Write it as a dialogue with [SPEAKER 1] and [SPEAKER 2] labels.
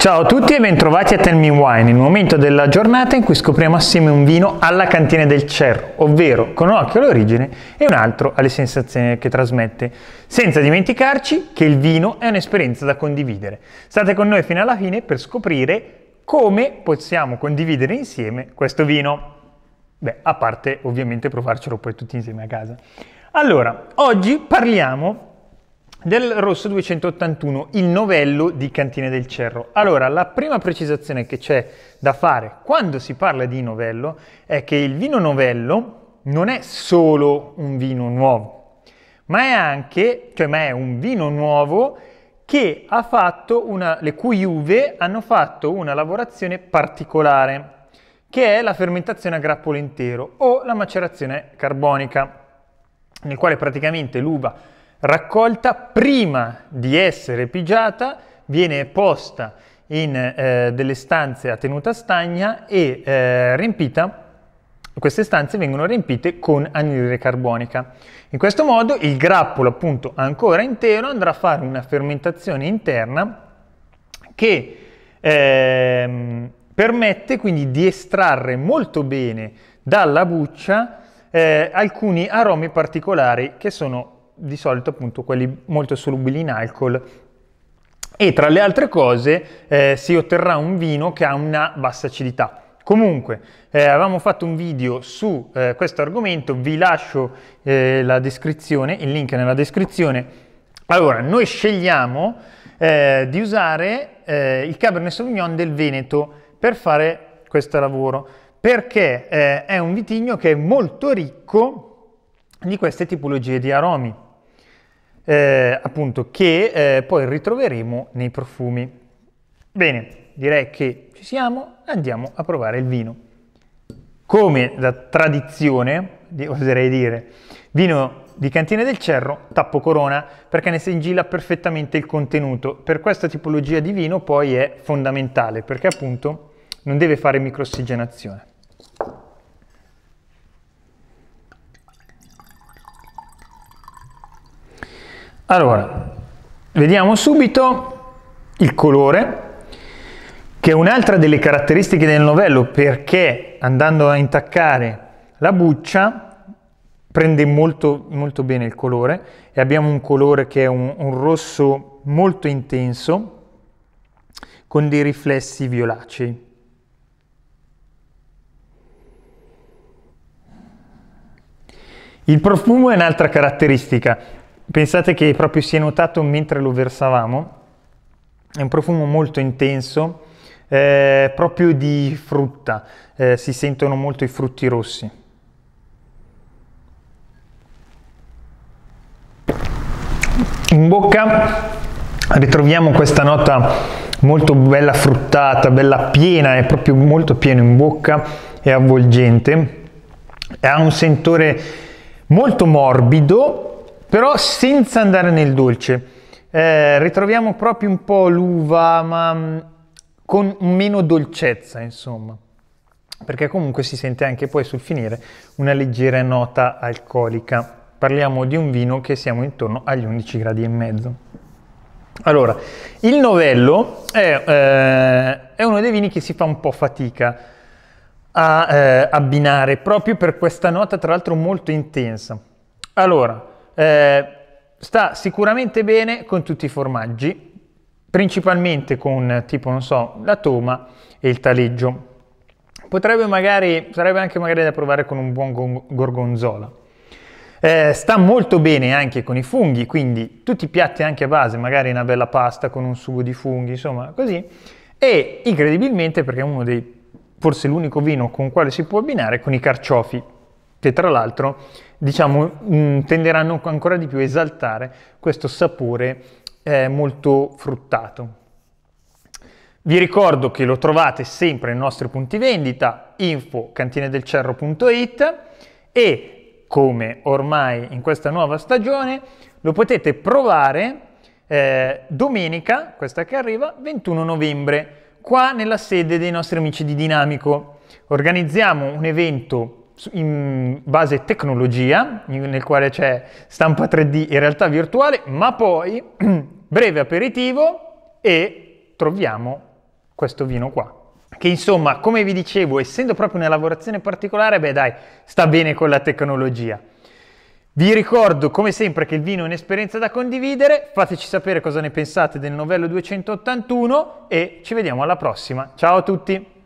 [SPEAKER 1] Ciao a tutti e bentrovati a Tell Me Wine, il momento della giornata in cui scopriamo assieme un vino alla cantina del Cerro, ovvero con un occhio all'origine e un altro alle sensazioni che trasmette, senza dimenticarci che il vino è un'esperienza da condividere. State con noi fino alla fine per scoprire come possiamo condividere insieme questo vino. Beh, a parte ovviamente provarcelo poi tutti insieme a casa. Allora, oggi parliamo del rosso 281, il novello di Cantine del Cerro. Allora, la prima precisazione che c'è da fare quando si parla di novello è che il vino novello non è solo un vino nuovo, ma è anche, cioè ma è un vino nuovo che ha fatto una, le cui uve hanno fatto una lavorazione particolare, che è la fermentazione a grappolo intero o la macerazione carbonica, nel quale praticamente l'uva raccolta prima di essere pigiata viene posta in eh, delle stanze a tenuta stagna e eh, riempita queste stanze vengono riempite con anidride carbonica. In questo modo il grappolo appunto ancora intero andrà a fare una fermentazione interna che eh, permette quindi di estrarre molto bene dalla buccia eh, alcuni aromi particolari che sono di solito appunto quelli molto solubili in alcol e tra le altre cose eh, si otterrà un vino che ha una bassa acidità. Comunque, eh, avevamo fatto un video su eh, questo argomento, vi lascio eh, la descrizione, il link nella descrizione. Allora, noi scegliamo eh, di usare eh, il Cabernet Sauvignon del Veneto per fare questo lavoro, perché è un vitigno che è molto ricco di queste tipologie di aromi eh, appunto, che eh, poi ritroveremo nei profumi. Bene, direi che ci siamo, andiamo a provare il vino. Come da tradizione, oserei dire, vino di Cantina del Cerro, tappo corona, perché ne sigilla perfettamente il contenuto. Per questa tipologia di vino poi è fondamentale, perché appunto non deve fare microossigenazione. Allora, vediamo subito il colore, che è un'altra delle caratteristiche del novello, perché andando a intaccare la buccia prende molto, molto bene il colore e abbiamo un colore che è un, un rosso molto intenso con dei riflessi violacei. Il profumo è un'altra caratteristica, Pensate che proprio si è notato mentre lo versavamo, è un profumo molto intenso, eh, proprio di frutta, eh, si sentono molto i frutti rossi. In bocca ritroviamo questa nota molto bella fruttata, bella piena, è proprio molto pieno in bocca, e avvolgente, ha un sentore molto morbido però senza andare nel dolce. Eh, ritroviamo proprio un po' l'uva, ma mm, con meno dolcezza, insomma, perché comunque si sente anche poi sul finire una leggera nota alcolica. Parliamo di un vino che siamo intorno agli 11 gradi e mezzo. Allora, il novello è, eh, è uno dei vini che si fa un po' fatica a eh, abbinare proprio per questa nota, tra l'altro molto intensa. Allora, eh, sta sicuramente bene con tutti i formaggi, principalmente con tipo, non so, la toma e il taleggio. Potrebbe magari, sarebbe anche magari da provare con un buon gorgonzola. Eh, sta molto bene anche con i funghi, quindi tutti i piatti anche a base, magari una bella pasta con un sugo di funghi, insomma così. E incredibilmente, perché è uno dei, forse l'unico vino con quale si può abbinare, con i carciofi che tra l'altro diciamo, mm, tenderanno ancora di più a esaltare questo sapore eh, molto fruttato. Vi ricordo che lo trovate sempre nei nostri punti vendita info info.cantinedelcerro.it e come ormai in questa nuova stagione lo potete provare eh, domenica, questa che arriva, 21 novembre, qua nella sede dei nostri amici di Dinamico. Organizziamo un evento in base tecnologia, nel quale c'è stampa 3D e realtà virtuale, ma poi breve aperitivo e troviamo questo vino qua. Che insomma, come vi dicevo, essendo proprio una lavorazione particolare, beh dai, sta bene con la tecnologia. Vi ricordo come sempre che il vino è un'esperienza da condividere, fateci sapere cosa ne pensate del novello 281 e ci vediamo alla prossima. Ciao a tutti!